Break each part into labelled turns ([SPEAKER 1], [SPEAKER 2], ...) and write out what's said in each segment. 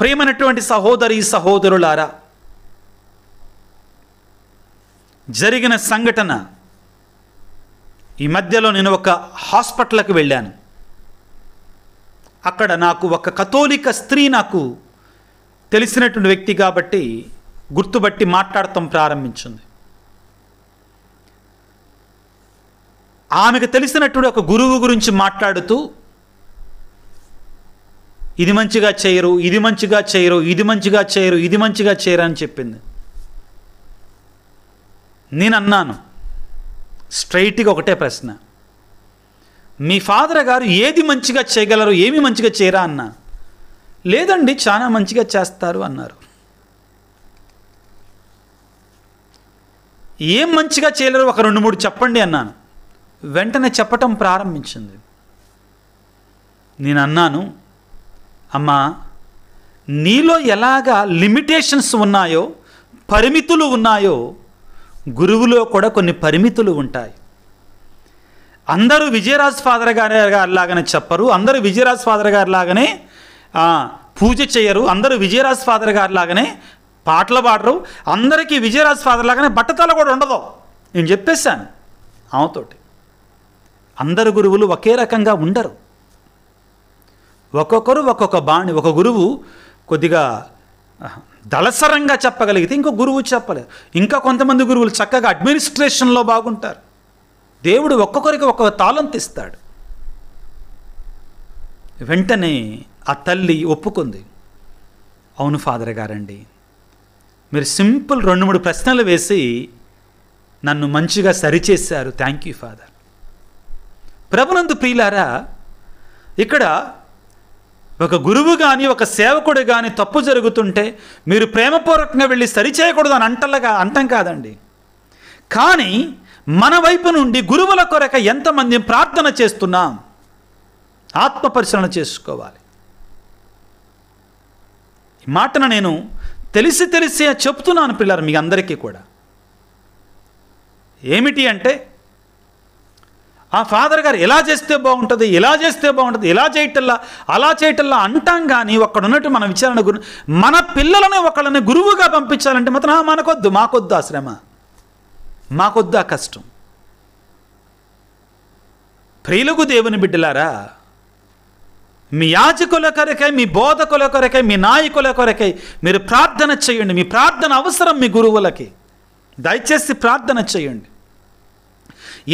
[SPEAKER 1] ప్రేమనటువంటి సహోదరి సహోదరులారా జరిగిన సంఘటన ఈ మధ్యలో నేను ఒక హాస్పిటల్కి వెళ్ళాను అక్కడ నాకు ఒక కథోలిక స్త్రీ నాకు తెలిసినటువంటి వ్యక్తి కాబట్టి గుర్తుబట్టి మాట్లాడటం ప్రారంభించింది ఆమెకు తెలిసినటువంటి ఒక గురువు గురించి మాట్లాడుతూ ఇది మంచిగా చేయరు ఇది మంచిగా చేయరు ఇది మంచిగా చేయరు ఇది మంచిగా చేయరు అని చెప్పింది నేను అన్నాను స్ట్రైట్గా ఒకటే ప్రశ్న మీ ఫాదర్ గారు ఏది మంచిగా చేయగలరు ఏమి మంచిగా చేయరా అన్న లేదండి చాలా మంచిగా చేస్తారు అన్నారు ఏం మంచిగా చేయలేరు ఒక రెండు మూడు చెప్పండి అన్నాను వెంటనే చెప్పటం ప్రారంభించింది నేను అన్నాను అమ్మా నీలో ఎలాగా లిమిటేషన్స్ ఉన్నాయో పరిమితులు ఉన్నాయో గురువులో కూడా కొన్ని పరిమితులు ఉంటాయి అందరూ విజయరాజ్ ఫాదర్ గారి లాగానే చెప్పరు అందరూ విజయరాజ్ ఫాదర్ గారి లాగానే పూజ చేయరు అందరూ విజయరాజ్ ఫాదర్ గారి లాగానే పాటలు పాడరు అందరికీ విజయరాజ్ ఫాదర్ లాగానే బట్టతల కూడా ఉండదు నేను చెప్పేశాను ఆమెతోటి అందరు గురువులు ఒకే రకంగా ఉండరు ఒక్కొక్కరు ఒక్కొక్క బాణి ఒక గురువు కొద్దిగా దళసరంగా చెప్పగలిగితే ఇంకో గురువు చెప్పలేదు ఇంకా కొంతమంది గురువులు చక్కగా అడ్మినిస్ట్రేషన్లో బాగుంటారు దేవుడు ఒక్కొక్కరికి ఒక్కొక్క తాళం తీస్తాడు వెంటనే ఆ తల్లి ఒప్పుకుంది అవును ఫాదర్ గారండి మీరు సింపుల్ రెండు మూడు ప్రశ్నలు వేసి నన్ను మంచిగా సరిచేశారు థ్యాంక్ యూ ఫాదర్ ప్రభునందు ప్రియులారా ఇక్కడ ఒక గురువు కానీ ఒక సేవకుడు కానీ తప్పు జరుగుతుంటే మీరు ప్రేమపూర్వకంగా వెళ్ళి సరిచేయకూడదు అని అంటలగా అంటం కాదండి కానీ మన వైపు నుండి గురువుల కొరక ఎంతమంది ప్రార్థన చేస్తున్నాం ఆత్మ పరిశీలన చేసుకోవాలి ఈ మాటను నేను తెలిసి తెలిసి చెప్తున్నాను పిల్లలు మీ అందరికీ కూడా ఏమిటి అంటే ఆ ఫాదర్ గారు ఎలా చేస్తే బాగుంటుంది ఎలా చేస్తే బాగుంటుంది ఎలా చేయటల్లా అలా చేయటల్లా అంటాం కానీ ఒక్కడున్నట్టు మన విచారణ గురు మన పిల్లలను ఒకళ్ళని గురువుగా పంపించాలంటే మాత్రం మనకొద్దు మాకొద్దు ఆ శ్రమ మాకొద్దు ఆ కష్టం ప్రియులకు దేవుని బిడ్డలారా మీ యాజకుల కొరకై మీ బోధకుల కొరకై మీ నాయకుల కొరకై మీరు ప్రార్థన చేయండి మీ ప్రార్థన అవసరం మీ గురువులకి దయచేసి ప్రార్థన చేయండి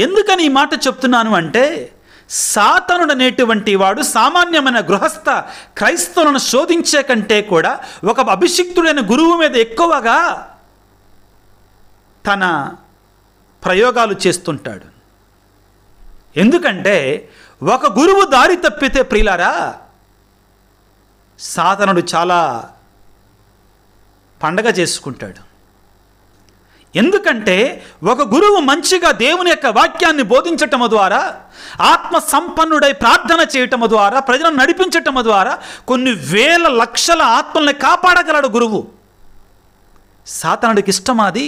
[SPEAKER 1] ఎందుకని ఈ మాట చెప్తున్నాను అంటే సాతనుడు అనేటువంటి వాడు సామాన్యమైన గృహస్థ క్రైస్తవులను శోధించే కంటే కూడా ఒక అభిషిక్తుడైన గురువు మీద ఎక్కువగా తన ప్రయోగాలు చేస్తుంటాడు ఎందుకంటే ఒక గురువు దారి తప్పితే ప్రియులారా సాధనుడు చాలా పండగ చేసుకుంటాడు ఎందుకంటే ఒక గురువు మంచిగా దేవుని యొక్క వాక్యాన్ని బోధించటము ద్వారా ఆత్మ సంపన్నుడై ప్రార్థన చేయటము ద్వారా ప్రజలను నడిపించటము ద్వారా కొన్ని వేల లక్షల ఆత్మల్ని కాపాడగలడు గురువు సాతనుడికి ఇష్టమాది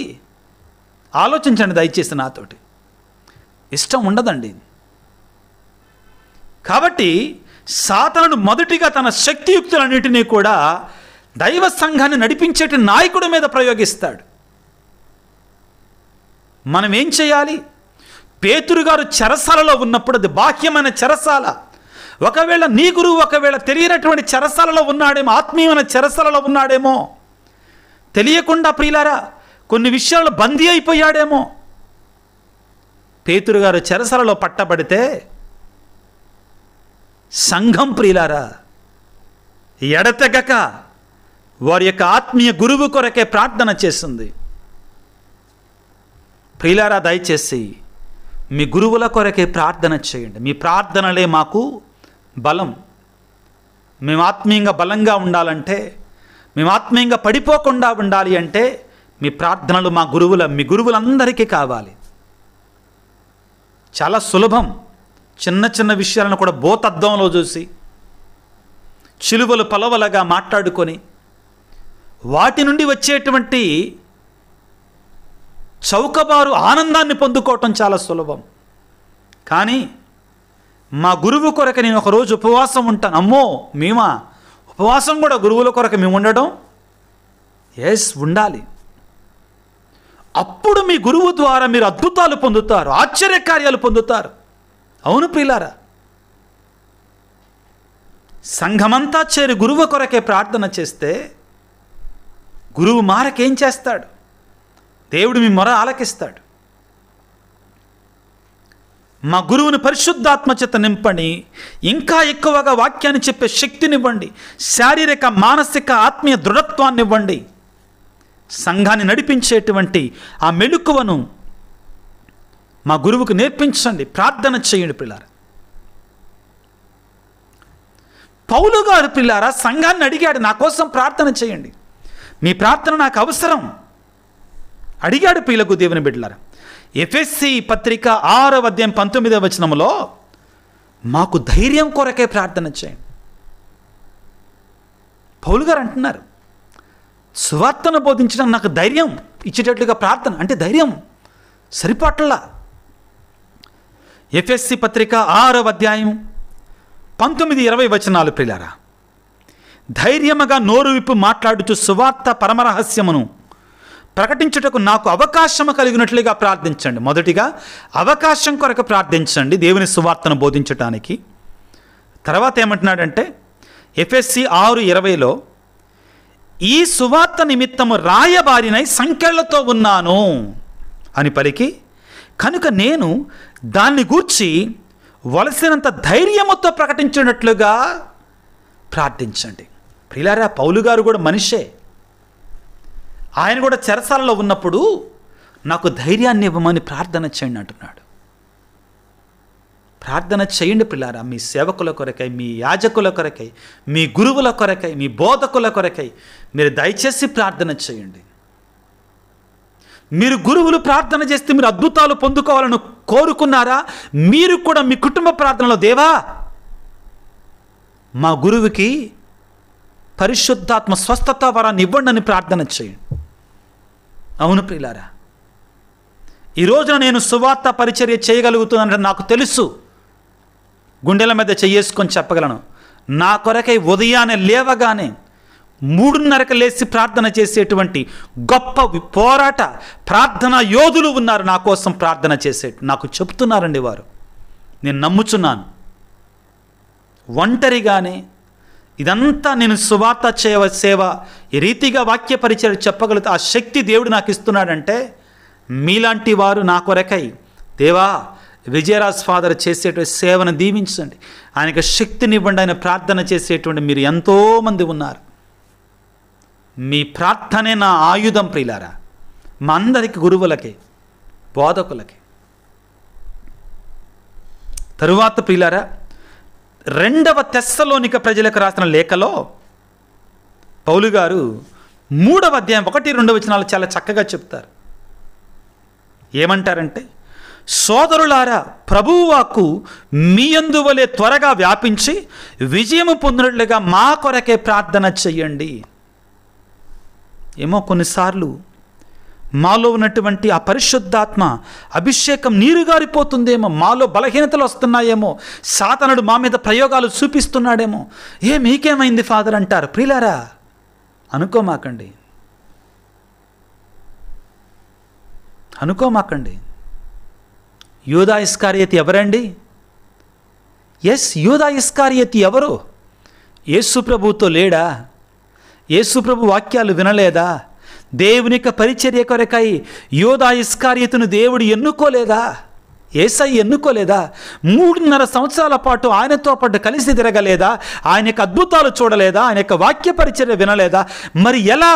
[SPEAKER 1] ఆలోచించండి దయచేసి నాతోటి ఇష్టం ఉండదండి కాబట్టి సాతనుడు మొదటిగా తన శక్తియుక్తులన్నింటినీ కూడా దైవ సంఘాన్ని నడిపించేటి నాయకుడి మీద ప్రయోగిస్తాడు మనం ఏం చేయాలి పేతురు గారు చెరసాలలో ఉన్నప్పుడు అది బాహ్యమైన చెరసాల ఒకవేళ నీ గురువు ఒకవేళ తెలియనటువంటి చెరసాలలో ఉన్నాడేమో ఆత్మీయమైన చెరసాలలో ఉన్నాడేమో తెలియకుండా ప్రియులారా కొన్ని విషయాలు బందీ అయిపోయాడేమో పేతురు గారు చెరసలలో పట్టబడితే సంఘం ప్రియులారా ఎడతెగక వారి యొక్క ఆత్మీయ గురువు కొరకే ప్రార్థన చేసింది ప్రియులారా దయచేసి మీ గురువుల కొరకే ప్రార్థన చేయండి మీ ప్రార్థనలే మాకు బలం మేము ఆత్మీయంగా బలంగా ఉండాలంటే మేము ఆత్మీయంగా పడిపోకుండా ఉండాలి అంటే మీ ప్రార్థనలు మా గురువుల మీ గురువులందరికీ కావాలి చాలా సులభం చిన్న చిన్న విషయాలను కూడా బోతద్దంలో చూసి చిలువలు పలవలగా మాట్లాడుకొని వాటి నుండి వచ్చేటువంటి చౌకబారు ఆనందాన్ని పొందుకోవటం చాలా సులభం కానీ మా గురువు కొరకు నేను ఒకరోజు ఉపవాసం ఉంటాను అమ్మో మేమా ఉపవాసం కూడా గురువుల కొరకు మేము ఉండడం ఎస్ ఉండాలి అప్పుడు మీ గురువు ద్వారా మీరు అద్భుతాలు పొందుతారు ఆశ్చర్య కార్యాలు పొందుతారు అవును ప్రియులారా సంఘమంతా చేరి గురువు కొరకే ప్రార్థన చేస్తే గురువు మారకేం చేస్తాడు దేవుడు మీ మొర ఆలకిస్తాడు మా గురువుని పరిశుద్ధాత్మచేత నింపండి ఇంకా ఎక్కువగా వాక్యాన్ని చెప్పే శక్తినివ్వండి శారీరక మానసిక ఆత్మీయ దృఢత్వాన్ని ఇవ్వండి సంఘాన్ని నడిపించేటువంటి ఆ మెలుకువను మా గురువుకు నేర్పించండి ప్రార్థన చేయండి పిల్లారా పౌలు గారు పిల్లారా సంఘాన్ని అడిగాడు నా కోసం ప్రార్థన చేయండి మీ ప్రార్థన నాకు అవసరం అడిగాడు పిల్లకు దేవుని బిడ్డలారా ఎఫ్ఎస్సి పత్రిక ఆరవ అధ్యాయం పంతొమ్మిదవ వచనంలో మాకు ధైర్యం కొరకే ప్రార్థన చేయండి పౌలు గారు అంటున్నారు సువార్తను బోధించడం నాకు ధైర్యం ఇచ్చేటట్లుగా ప్రార్థన అంటే ధైర్యం సరిపట్ల ఎఫ్ఎస్సి పత్రిక ఆరవ అధ్యాయం పంతొమ్మిది ఇరవై వచనాలు ప్రిలారా ధైర్యముగా నోరు విప్పు మాట్లాడుచు సువార్త పరమరహస్యమును ప్రకటించుటకు నాకు అవకాశము కలిగినట్లుగా ప్రార్థించండి మొదటిగా అవకాశం కొరకు ప్రార్థించండి దేవుని సువార్తను బోధించటానికి తర్వాత ఏమంటున్నాడంటే ఎఫ్ఎస్సి ఆరు ఇరవైలో ఈ సువార్త నిమిత్తము రాయబారినై సంఖ్యలతో ఉన్నాను అని పలికి కనుక నేను దాన్ని గూర్చి వలసినంత ధైర్యముతో ప్రకటించినట్లుగా ప్రార్థించండి ప్రిలారా పౌలు గారు కూడా మనిషే ఆయన కూడా చెరసాలలో ఉన్నప్పుడు నాకు ధైర్యాన్ని ఇవ్వమని ప్రార్థన చేయండి అంటున్నాడు ప్రార్థన చేయండి పిల్లారా మీ సేవకుల కొరకై మీ యాజకుల కొరకై మీ గురువుల కొరకై మీ బోధకుల కొరకై మీరు దయచేసి ప్రార్థన చేయండి మీరు గురువులు ప్రార్థన చేస్తే మీరు అద్భుతాలు పొందుకోవాలని కోరుకున్నారా మీరు కూడా మీ కుటుంబ ప్రార్థనలో దేవా మా గురువుకి పరిశుద్ధాత్మ స్వస్థత వరాన్ని ఇవ్వండి అని ప్రార్థన చేయండి అవును ప్రియులారా ఈరోజున నేను సువార్త పరిచర్య చేయగలుగుతున్నానంటే నాకు తెలుసు గుండెల మీద చెయ్యేసుకొని చెప్పగలను నా కొరకై ఉదయాన్నే లేవగానే మూడున్నరకు లేచి ప్రార్థన చేసేటువంటి గొప్ప పోరాట ప్రార్థనా యోధులు ఉన్నారు నా కోసం ప్రార్థన చేసే నాకు చెప్తున్నారండి వారు నేను నమ్ముచున్నాను ఒంటరిగానే ఇదంతా నేను సువార్త చేయవ సేవ ఈ రీతిగా వాక్యపరిచయం చెప్పగలుగుతా ఆ శక్తి దేవుడు నాకు ఇస్తున్నాడంటే మీలాంటి వారు నా కొరకై దేవా విజయరాజ్ ఫాదర్ చేసేటువంటి సేవను దీవించండి ఆయనకు శక్తినివ్వండి ఆయన ప్రార్థన చేసేటువంటి మీరు ఎంతోమంది ఉన్నారు మీ ప్రార్థనే నా ఆయుధం ప్రియులారా మా అందరికి గురువులకి బోధకులకి తరువాత ప్రియులారా రెండవ తెస్సలోనిక ప్రజలకు రాసిన లేఖలో పౌలు గారు మూడవ అధ్యాయం ఒకటి రెండవ వచనాలు చాలా చక్కగా చెప్తారు ఏమంటారంటే సోదరులారా ప్రభువాకు మీ అందువలే త్వరగా వ్యాపించి విజయము పొందినట్లుగా మా కొరకే ప్రార్థన చెయ్యండి ఏమో కొన్నిసార్లు మాలో ఉన్నటువంటి ఆ పరిశుద్ధాత్మ అభిషేకం నీరు గారిపోతుందేమో మాలో బలహీనతలు వస్తున్నాయేమో సాతనుడు మా మీద ప్రయోగాలు చూపిస్తున్నాడేమో ఏ మీకేమైంది ఫాదర్ అంటారు ప్రిలారా అనుకోమాకండి అనుకోమాకండి యూదా ఇస్కారియతి ఎవరండి ఎస్ యూదా ఇస్కారియతి ఎవరు యేసుప్రభుతో లేడా యేసుప్రభు వాక్యాలు వినలేదా దేవుని యొక్క పరిచర్య కొరకై యోధా ఇస్కార్యతను దేవుడు ఎన్నుకోలేదా ఏసై ఎన్నుకోలేదా మూడున్నర సంవత్సరాల పాటు ఆయనతో పాటు కలిసి తిరగలేదా ఆయన యొక్క అద్భుతాలు చూడలేదా ఆయన యొక్క వాక్య పరిచర్య వినలేదా మరి ఎలా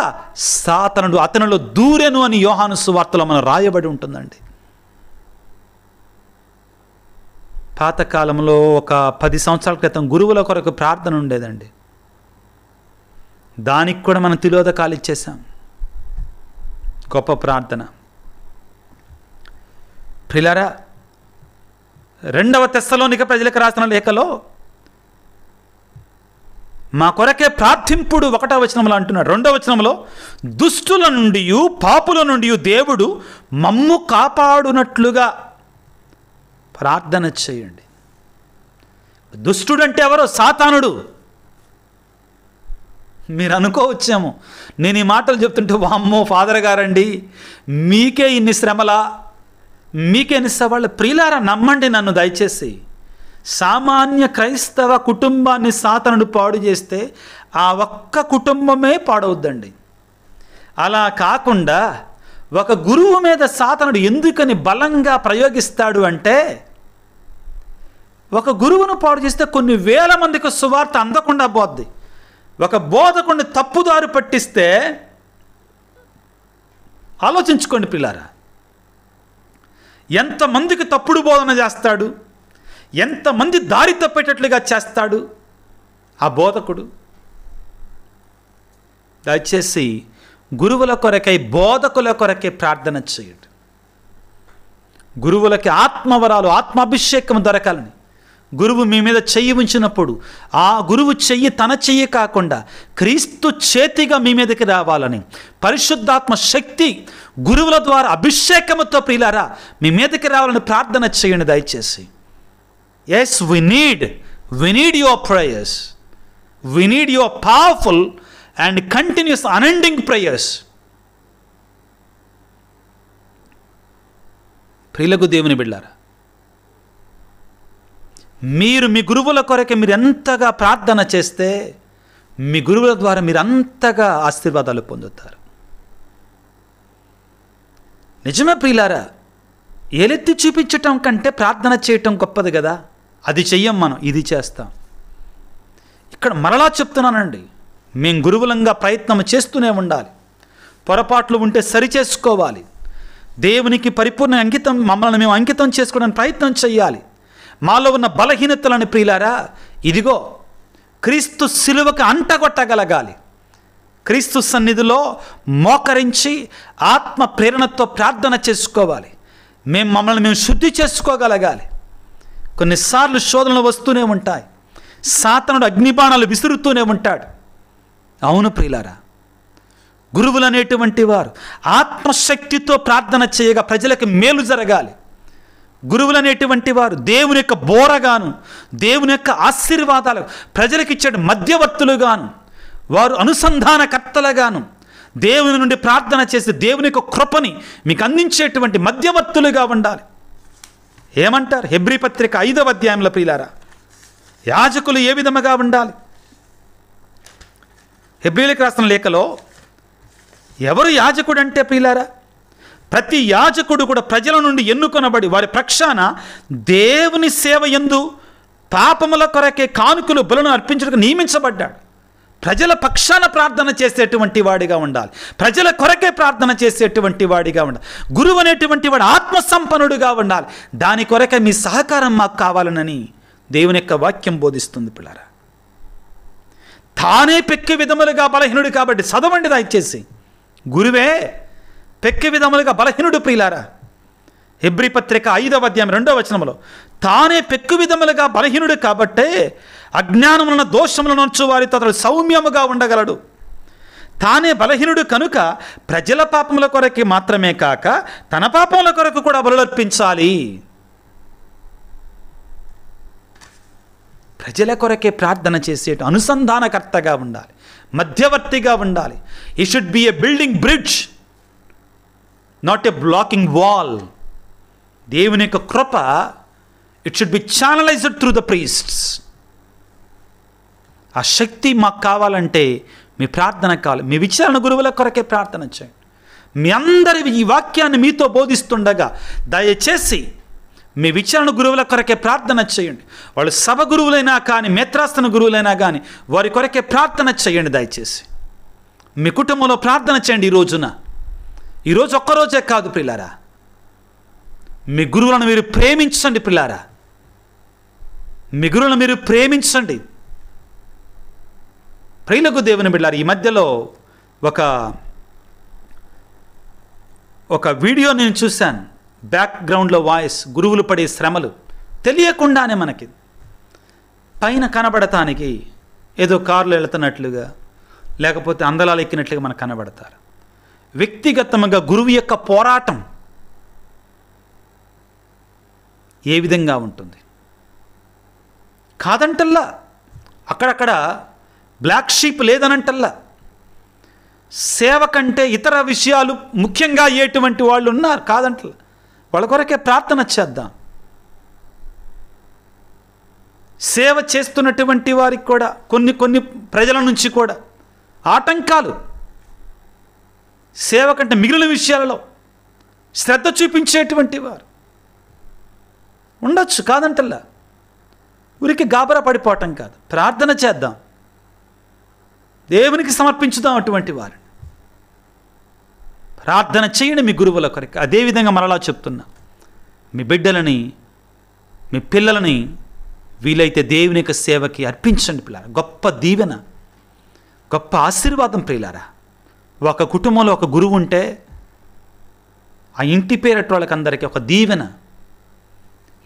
[SPEAKER 1] సాతనుడు అతనిలో దూరెను అని యోహాను సువార్తలో మనం రాయబడి ఉంటుందండి పాతకాలంలో ఒక పది సంవత్సరాల క్రితం గురువుల కొరకు ప్రార్థన ఉండేదండి దానికి కూడా మనం తిలోదకాలు ఇచ్చేసాం గొప్ప ప్రార్థన ప్రిలరా రెండవ తెస్సలోనిక ప్రజలకు రాసిన లేఖలో మా కొరకే ప్రార్థింపుడు ఒకటో వచనంలో అంటున్నాడు రెండవ వచనంలో దుష్టుల నుండి పాపుల నుండి దేవుడు మమ్ము కాపాడునట్లుగా ప్రార్థన చేయండి దుష్టుడంటే ఎవరో సాతానుడు మీరు అనుకోవచ్చేమో నేను ఈ మాటలు చెప్తుంటే వామ్మో ఫాదర్ గారండి మీకే ఇన్ని శ్రమలా మీకే ఇన్ని సవాళ్ళ ప్రియులారా నమ్మండి నన్ను దయచేసి సామాన్య క్రైస్తవ కుటుంబాన్ని సాతనుడు పాడు చేస్తే ఆ ఒక్క కుటుంబమే పాడవద్దండి అలా కాకుండా ఒక గురువు మీద సాతనుడు ఎందుకని బలంగా ప్రయోగిస్తాడు అంటే ఒక గురువును పాడు చేస్తే కొన్ని వేల మందికి సువార్త అందకుండా పోద్ది ఒక బోధకుడిని తప్పుదారు పట్టిస్తే ఆలోచించుకోండి పిల్లారా ఎంతమందికి తప్పుడు బోధన చేస్తాడు ఎంతమంది దారి తప్పేటట్లుగా చేస్తాడు ఆ బోధకుడు దయచేసి గురువుల కొరకై బోధకుల కొరకే ప్రార్థన చేయడు గురువులకి ఆత్మవరాలు ఆత్మాభిషేకం దొరకాలని గురువు మీ మీద చెయ్యి ఉంచినప్పుడు ఆ గురువు చెయ్యి తన చెయ్యి కాకుండా క్రీస్తు చేతిగా మీ మీదకి రావాలని పరిశుద్ధాత్మ శక్తి గురువుల ద్వారా అభిషేకముతో ప్రియులారా మీ మీదకి రావాలని ప్రార్థన చేయండి దయచేసి yes we need we need your prayers we need your powerful and continuous unending prayers ప్రియులకు దేవుని బిళ్ళారా మీరు మీ గురువుల కొరకే మీరు ఎంతగా ప్రార్థన చేస్తే మీ గురువుల ద్వారా మీరు అంతగా ఆశీర్వాదాలు పొందుతారు నిజమే ప్రియులారా ఏలెత్తి చూపించటం కంటే ప్రార్థన చేయటం గొప్పది కదా అది చెయ్యం మనం ఇది చేస్తాం ఇక్కడ మరలా చెప్తున్నానండి మేము గురువులంగా ప్రయత్నం చేస్తూనే ఉండాలి పొరపాట్లు ఉంటే సరిచేసుకోవాలి దేవునికి పరిపూర్ణ అంకితం మమ్మల్ని మేము అంకితం చేసుకోవడానికి ప్రయత్నం చేయాలి మాలో ఉన్న బలహీనతలను ప్రియులారా ఇదిగో క్రీస్తు సిలువకు అంటగొట్టగలగాలి క్రీస్తు సన్నిధిలో మోకరించి ఆత్మ ప్రేరణతో ప్రార్థన చేసుకోవాలి మేము మమ్మల్ని మేము శుద్ధి చేసుకోగలగాలి కొన్నిసార్లు శోధనలు వస్తూనే ఉంటాయి సాతనుడు అగ్నిబాణాలు విసురుతూనే ఉంటాడు అవును ప్రియులారా గురువులు అనేటువంటి వారు ఆత్మశక్తితో ప్రార్థన చేయగా ప్రజలకు మేలు జరగాలి గురువులనేటువంటి వారు దేవుని యొక్క బోరగాను దేవుని యొక్క ఆశీర్వాదాలు ప్రజలకిచ్చాడు మధ్యవర్తులుగాను వారు అనుసంధానకర్తలుగాను దేవుని నుండి ప్రార్థన చేసి దేవుని యొక్క కృపని మీకు అందించేటువంటి మధ్యవర్తులుగా ఉండాలి ఏమంటారు హెబ్రి పత్రిక ఐదవ అధ్యాయంలో ప్రియులారా యాజకులు ఏ విధముగా ఉండాలి హెబ్రిలకు రాసిన లేఖలో ఎవరు యాజకుడు అంటే ప్రియులారా ప్రతి యాజకుడు కూడా ప్రజల నుండి ఎన్నుకొనబడి వారి ప్రక్షాన దేవుని సేవ ఎందు పాపముల కొరకే కానుకలు బలను అర్పించడానికి నియమించబడ్డాడు ప్రజల పక్షాన ప్రార్థన చేసేటువంటి వాడిగా ఉండాలి ప్రజల కొరకే ప్రార్థన చేసేటువంటి వాడిగా ఉండాలి గురువు అనేటువంటి వాడు ఆత్మసంపన్నుడుగా ఉండాలి దాని కొరకే మీ సహకారం మాకు కావాలనని దేవుని యొక్క వాక్యం బోధిస్తుంది పిల్లర తానే పెక్కి విధములుగా బలహీనుడు కాబట్టి చదవండి దయచేసి గురువే పెక్కి విధములుగా బలహీనుడు ప్రియులారా హెబ్రి పత్రిక ఐదవ అధ్యాయం రెండవ వచనంలో తానే పెక్కు విధములుగా బలహీనుడు కాబట్టే అజ్ఞానములను దోషములను నొచ్చు వారితో అతడు సౌమ్యముగా ఉండగలడు తానే బలహీనుడు కనుక ప్రజల పాపముల కొరకి మాత్రమే కాక తన పాపముల కొరకు కూడా బలులర్పించాలి ప్రజల కొరకే ప్రార్థన చేసే అనుసంధానకర్తగా ఉండాలి మధ్యవర్తిగా ఉండాలి ఈ should be a building bridge not a blocking wall దేవుని యొక్క కృప it should be channelised through the priests ఆ శక్తి మాకు కావాలంటే మీ ప్రార్థన కావాలి మీ విచారణ గురువుల కొరకే ప్రార్థన చేయండి మీ అందరి ఈ వాక్యాన్ని మీతో బోధిస్తుండగా దయచేసి మీ విచారణ గురువుల కొరకే ప్రార్థన చేయండి వాళ్ళు సభ గురువులైనా కానీ మేత్రాస్తన గురువులైనా కానీ వారి కొరకే ప్రార్థన చేయండి దయచేసి మీ కుటుంబంలో ప్రార్థన చేయండి ఈ రోజున ఈరోజు ఒక్కరోజే కాదు ప్రిలారా మీ గురువులను మీరు ప్రేమించండి పిల్లారా మీ గురువులను మీరు ప్రేమించండి ప్రియులకు దేవుని బిడ్డారు ఈ మధ్యలో ఒక ఒక వీడియో నేను చూశాను బ్యాక్గ్రౌండ్లో వాయిస్ గురువులు పడే శ్రమలు తెలియకుండానే మనకి పైన కనబడటానికి ఏదో కార్లు వెళుతున్నట్లుగా లేకపోతే అందలాలు ఎక్కినట్లుగా మనకు కనబడతారు వ్యక్తిగతంగా గురువు యొక్క పోరాటం ఏ విధంగా ఉంటుంది కాదంటల్లా అక్కడక్కడ బ్లాక్ షీప్ లేదనంటల్లా సేవ కంటే ఇతర విషయాలు ముఖ్యంగా ఏటువంటి వాళ్ళు ఉన్నారు కాదంటల్లా వాళ్ళ కొరకే ప్రార్థన చేద్దాం సేవ చేస్తున్నటువంటి వారికి కూడా కొన్ని కొన్ని ప్రజల నుంచి కూడా ఆటంకాలు సేవ కంటే మిగిలిన విషయాలలో శ్రద్ధ చూపించేటువంటి వారు ఉండొచ్చు కాదంటల్లా ఉరికి గాబరా పడిపోవటం కాదు ప్రార్థన చేద్దాం దేవునికి సమర్పించుదాం అటువంటి వారిని ప్రార్థన చేయండి మీ గురువుల కొరకు అదేవిధంగా మరలా చెప్తున్నా మీ బిడ్డలని మీ పిల్లలని వీలైతే దేవుని యొక్క సేవకి అర్పించండి పిల్లారా గొప్ప దీవెన గొప్ప ఆశీర్వాదం ప్రియులారా ఒక కుటుంబంలో ఒక గురువు ఉంటే ఆ ఇంటి పేరటి వాళ్ళకందరికీ ఒక దీవెన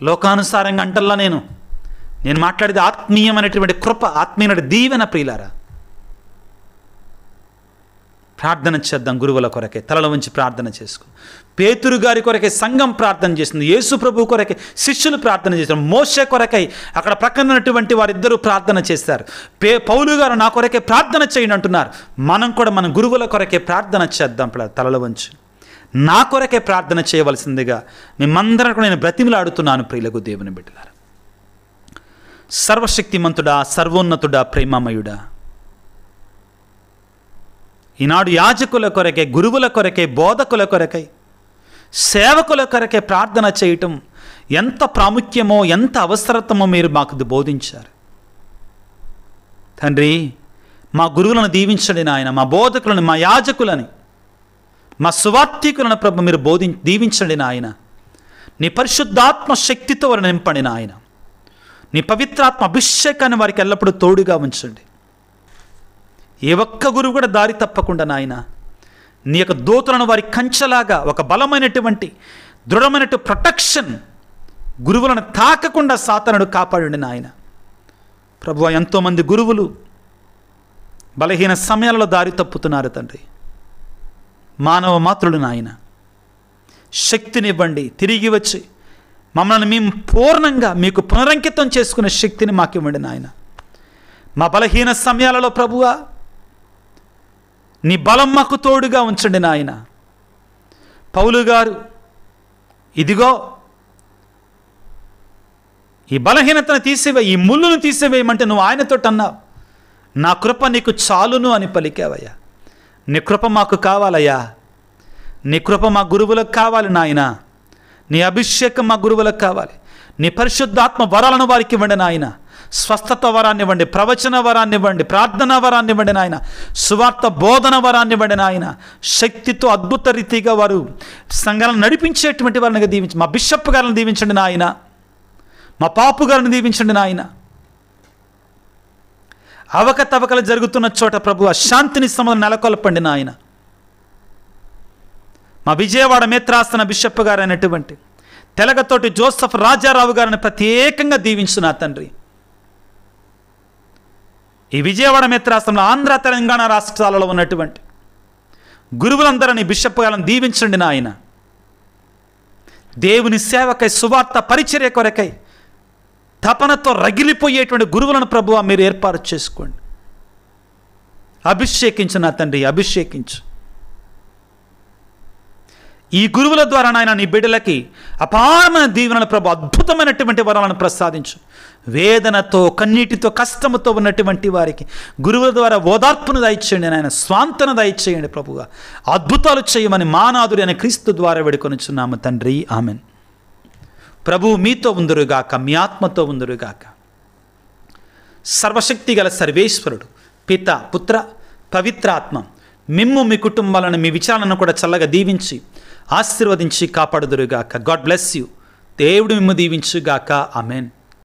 [SPEAKER 1] లోకానుసారంగా అంటల్లా నేను నేను మాట్లాడేది ఆత్మీయమైనటువంటి కృప ఆత్మీయమైన దీవెన ప్రియులారా ప్రార్థన చేద్దాం గురువుల కొరకే తలల వంచి ప్రార్థన చేసుకో పేతురు గారి కొరకే సంఘం ప్రార్థన చేసింది యేసు ప్రభు కొరకే శిష్యులు ప్రార్థన చేశారు మోస కొరకై అక్కడ ప్రక్కన ఉన్నటువంటి వారిద్దరూ ప్రార్థన చేశారు పే పౌలు గారు నా కొరకే ప్రార్థన చేయండి అంటున్నారు మనం కూడా మన గురువుల కొరకే ప్రార్థన చేద్దాం తలల వంచి నా కొరకే ప్రార్థన చేయవలసిందిగా కూడా నేను బ్రతిమలాడుతున్నాను ప్రియులకు దేవుని బిడ్డలారు సర్వశక్తిమంతుడా సర్వోన్నతుడా ప్రేమామయుడా ఈనాడు యాజకుల కొరకే గురువుల కొరకే బోధకుల కొరకై సేవకుల కొరకే ప్రార్థన చేయటం ఎంత ప్రాముఖ్యమో ఎంత అవసరతమో మీరు మాకు బోధించారు తండ్రి మా గురువులను దీవించండి నాయన మా బోధకులను మా యాజకులని మా సువార్థికులను ప్రభు మీరు బోధి దీవించండి నాయన నీ పరిశుద్ధాత్మ శక్తితో వారిని నింపండి నాయన నీ పవిత్రాత్మ అభిషేకాన్ని వారికి ఎల్లప్పుడూ తోడుగా ఉంచండి ఏ ఒక్క గురువు కూడా దారి తప్పకుండా నాయన నీ యొక్క దూతలను వారి కంచెలాగా ఒక బలమైనటువంటి దృఢమైనటు ప్రొటెక్షన్ గురువులను తాకకుండా సాతనుడు కాపాడండి నాయన ప్రభు ఎంతోమంది గురువులు బలహీన సమయాలలో దారి తప్పుతున్నారు తండ్రి మానవ మాతృడు నాయన శక్తినివ్వండి తిరిగి వచ్చి మమ్మల్ని మేము పూర్ణంగా మీకు పునరంకితం చేసుకునే శక్తిని మాకు ఇవ్వండి నాయన మా బలహీన సమయాలలో ప్రభువా నీ బలం మాకు తోడుగా ఉంచండి నాయన పౌలు గారు ఇదిగో ఈ బలహీనతను తీసివే ఈ ముళ్ళును తీసివేయమంటే నువ్వు ఆయనతో అన్నావు నా కృప నీకు చాలును అని పలికావయ్యా నీ కృప మాకు కావాలయ్యా నీ కృప మా గురువులకు కావాలి నాయన నీ అభిషేకం మా గురువులకు కావాలి నీ పరిశుద్ధాత్మ వరాలను వారికి ఇవ్వండి నాయన స్వస్థత వరాన్ని ఇవ్వండి ప్రవచన వరాన్ని ఇవ్వండి ప్రార్థనా వరాన్ని ఇవ్వండి నాయన సువార్త బోధన వరాన్ని ఇవ్వండి నాయన శక్తితో అద్భుత రీతిగా వారు సంఘాలను నడిపించేటువంటి వారిని దీవించి మా బిషప్ గారిని దీవించండి నాయన మా పాపు గారిని దీవించండి నాయన అవకతవకలు జరుగుతున్న చోట ప్రభు అశాంతిని సమలు నెలకొల్పండి నాయన మా విజయవాడ మేత్రాస్తన బిషప్ గారు అనేటువంటి తెలగతోటి జోసఫ్ రాజారావు గారిని ప్రత్యేకంగా దీవించు తండ్రి ఈ విజయవాడ రాష్ట్రంలో ఆంధ్ర తెలంగాణ రాష్ట్రాలలో ఉన్నటువంటి గురువులందరినీ బిషప్ గాలను దీవించండి నాయన దేవుని సేవకై సువార్త పరిచర్య కొరకై తపనతో రగిలిపోయేటువంటి గురువులను ప్రభువ మీరు ఏర్పాటు చేసుకోండి అభిషేకించు నా తండ్రి అభిషేకించు ఈ గురువుల ద్వారా నాయన నీ బిడ్డలకి అపారమైన దీవెనలు ప్రభు అద్భుతమైనటువంటి వరాలను ప్రసాదించు వేదనతో కన్నీటితో కష్టముతో ఉన్నటువంటి వారికి గురువుల ద్వారా ఓదార్పును దయచేయండి నాయన స్వాంతన దయచేయండి ప్రభుగా అద్భుతాలు చేయమని మానాదుడి అనే క్రీస్తు ద్వారా వేడుకొనిచున్నాము తండ్రి ఆమెన్ ప్రభు మీతో ఉందరుగాక మీ ఆత్మతో ఉందరుగాక సర్వశక్తి గల సర్వేశ్వరుడు పిత పుత్ర పవిత్రాత్మ మిమ్ము మీ కుటుంబాలను మీ విచారణను కూడా చల్లగా దీవించి ఆశీర్వదించి కాపాడుదురుగాక గాడ్ బ్లెస్ యూ దేవుడు మిమ్ము దీవించుగాక అమెన్